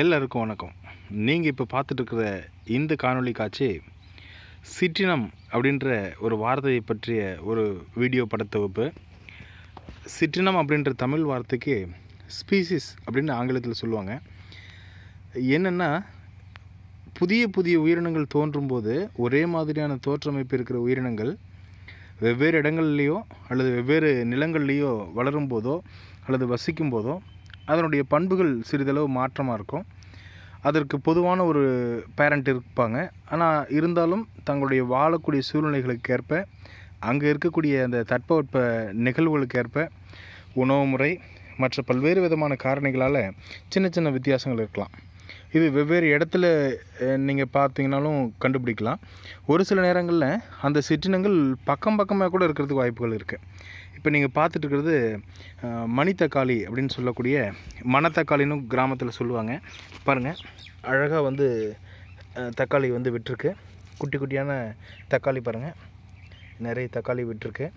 எல்லாருக்கும் வணக்கம் நீங்கள் இப்போ பார்த்துட்ருக்கிற இந்த காணொளி காட்சி சிற்றினம் அப்படின்ற ஒரு வார்த்தையை பற்றிய ஒரு வீடியோ படத்தொகுப்பு சிற்றினம் அப்படின்ற தமிழ் வார்த்தைக்கு ஸ்பீசிஸ் அப்படின்னு ஆங்கிலத்தில் சொல்லுவாங்க என்னென்னா புதிய புதிய உயிரினங்கள் தோன்றும்போது ஒரே மாதிரியான தோற்றமைப்பு இருக்கிற உயிரினங்கள் வெவ்வேறு இடங்கள்லேயோ அல்லது வெவ்வேறு நிலங்கள்லேயோ வளரும் போதோ அல்லது வசிக்கும் போதோ அதனுடைய பண்புகள் சிறிதளவு மாற்றமாக இருக்கும் அதற்கு பொதுவான ஒரு பேரண்ட் இருப்பாங்க ஆனால் இருந்தாலும் தங்களுடைய வாழக்கூடிய சூழ்நிலைகளுக்கு ஏற்ப அங்கே இருக்கக்கூடிய அந்த தட்பவெட்ப நிகழ்வுகளுக்கு ஏற்ப உணவு முறை மற்ற பல்வேறு விதமான காரணிகளால் சின்ன சின்ன வித்தியாசங்கள் இருக்கலாம் இது வெவ்வேறு இடத்துல நீங்கள் பார்த்தீங்கனாலும் கண்டுபிடிக்கலாம் ஒரு சில நேரங்களில் அந்த சிற்றினங்கள் பக்கம் பக்கமாக கூட இருக்கிறதுக்கு வாய்ப்புகள் இருக்குது இப்போ நீங்கள் பார்த்துட்டு இருக்கிறது மணித்தக்காளி அப்படின்னு சொல்லக்கூடிய மணத்தக்காளின்னு கிராமத்தில் சொல்லுவாங்க பாருங்கள் அழகாக வந்து தக்காளி வந்து விட்டுருக்கு குட்டி குட்டியான தக்காளி பாருங்கள் நிறைய தக்காளி விட்டுருக்கு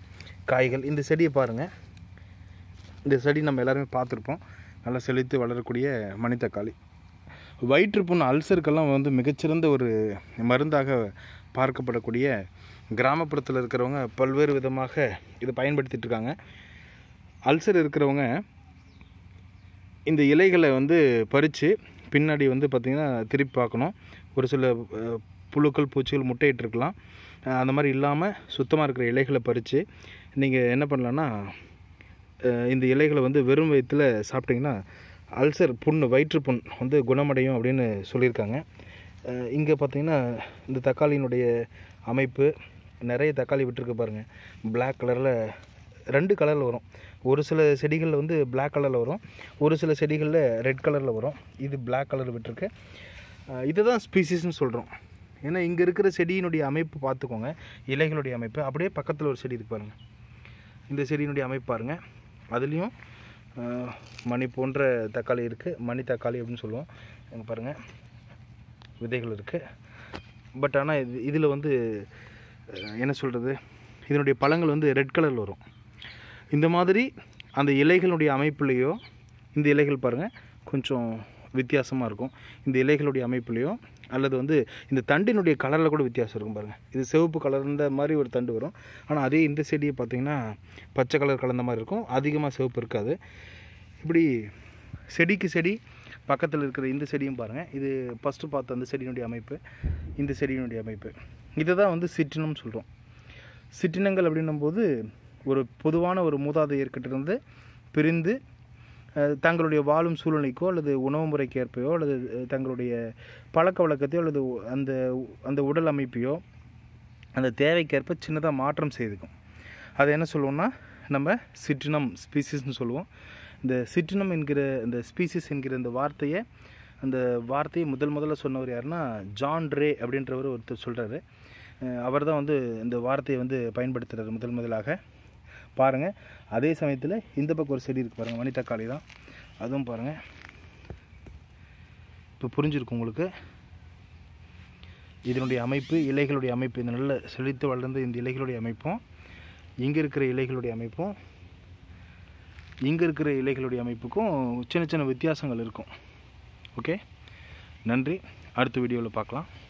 காய்கள் இந்த செடியை பாருங்கள் இந்த செடி நம்ம எல்லாருமே பார்த்துருப்போம் நல்லா செழித்து வளரக்கூடிய மணித்தக்காளி வயிற்றுப்புண் அல்சருக்கெல்லாம் வந்து மிகச்சிறந்த ஒரு மருந்தாக பார்க்கப்படக்கூடிய கிராமப்புறத்தில் இருக்கிறவங்க பல்வேறு விதமாக இதை பயன்படுத்திகிட்டு இருக்காங்க அல்சர் இருக்கிறவங்க இந்த இலைகளை வந்து பறித்து பின்னாடி வந்து பார்த்திங்கன்னா திருப்பி பார்க்கணும் ஒரு சில புழுக்கள் பூச்சிகள் முட்டையிட்டுருக்கலாம் அந்த மாதிரி இல்லாமல் சுத்தமாக இருக்கிற இலைகளை பறித்து நீங்கள் என்ன பண்ணலான்னா இந்த இலைகளை வந்து வெறும் வயிற்றில் சாப்பிட்டிங்கன்னா அல்சர் புண் வயிற்று புண் வந்து குணமடையும் அப்படின்னு சொல்லியிருக்காங்க இங்கே பார்த்தீங்கன்னா இந்த தக்காளியினுடைய அமைப்பு நிறைய தக்காளி விட்டுருக்கு பாருங்கள் பிளாக் கலரில் ரெண்டு கலரில் வரும் ஒரு சில செடிகளில் வந்து பிளாக் கலரில் வரும் ஒரு சில செடிகளில் ரெட் கலரில் வரும் இது பிளாக் கலர் விட்டுருக்கு இதுதான் ஸ்பீசிஸ்ன்னு சொல்கிறோம் ஏன்னா இங்கே இருக்கிற செடியினுடைய அமைப்பு பார்த்துக்கோங்க இலைகளுடைய அமைப்பு அப்படியே பக்கத்தில் ஒரு செடி இருக்கு பாருங்கள் இந்த செடியினுடைய அமைப்பு பாருங்கள் அதுலேயும் மணி போன்ற தக்காளி இருக்குது மணி தக்காளி அப்படின்னு சொல்லுவோம் இங்கே பாருங்கள் விதைகள் இருக்குது பட் ஆனால் இது இதில் வந்து என்ன சொல்கிறது இதனுடைய பழங்கள் வந்து ரெட் கலரில் வரும் இந்த மாதிரி அந்த இலைகளுடைய அமைப்புலேயோ இந்த இலைகள் பாருங்கள் கொஞ்சம் வித்தியாசமாக இருக்கும் இந்த இலைகளுடைய அமைப்புலேயும் அல்லது வந்து இந்த தண்டினுடைய கலரில் கூட வித்தியாசம் இருக்கும் பாருங்கள் இது சிவப்பு கலர்ந்த மாதிரி ஒரு தண்டு வரும் ஆனால் அதே இந்த செடியை பார்த்திங்கன்னா பச்சை கலர் கலந்த மாதிரி இருக்கும் அதிகமாக சிவப்பு இருக்காது இப்படி செடிக்கு செடி பக்கத்தில் இருக்கிற இந்த செடியும் பாருங்கள் இது ஃபஸ்ட்டு பார்த்த அந்த செடியினுடைய அமைப்பு இந்த செடியினுடைய அமைப்பு இதை தான் வந்து சிற்றினம் சொல்கிறோம் சிற்றினங்கள் அப்படின்னும் போது ஒரு பொதுவான ஒரு மூதாதையர்கிட்ட இருந்து பிரிந்து தங்களுடைய வாழும் சூழ்நிலைக்கோ அல்லது உணவு முறைக்கு ஏற்பையோ அல்லது தங்களுடைய பழக்க வழக்கத்தையோ அல்லது அந்த அந்த உடல் அமைப்பையோ அந்த தேவைக்கேற்ப சின்னதாக மாற்றம் செய்துக்கும் அதை என்ன சொல்லுவோம்னா நம்ம சிற்றினம் ஸ்பீசிஸ்னு சொல்லுவோம் இந்த சிற்றினம் என்கிற இந்த ஸ்பீசிஸ் என்கிற இந்த வார்த்தையை அந்த வார்த்தையை முதல் முதல்ல சொன்னவர் யாருன்னா ஜான் ரே அப்படின்றவர் ஒருத்தர் சொல்கிறாரு அவர் தான் வந்து இந்த வார்த்தையை வந்து பயன்படுத்துகிறார் முதல் முதலாக பாருங்கள் அதே சமயத்தில் இந்த பக்கம் ஒரு செடி இருக்குது பாருங்கள் தக்காளி தான் அதுவும் பாருங்கள் இப்போ புரிஞ்சிருக்கு உங்களுக்கு இதனுடைய அமைப்பு இலைகளுடைய அமைப்பு இந்த நல்ல செழித்து வளர்ந்த இந்த இலைகளுடைய அமைப்பும் இங்கே இருக்கிற இலைகளுடைய அமைப்பும் இங்கே இருக்கிற இலைகளுடைய அமைப்புக்கும் சின்ன சின்ன வித்தியாசங்கள் இருக்கும் ஓகே நன்றி அடுத்த வீடியோவில் பார்க்கலாம்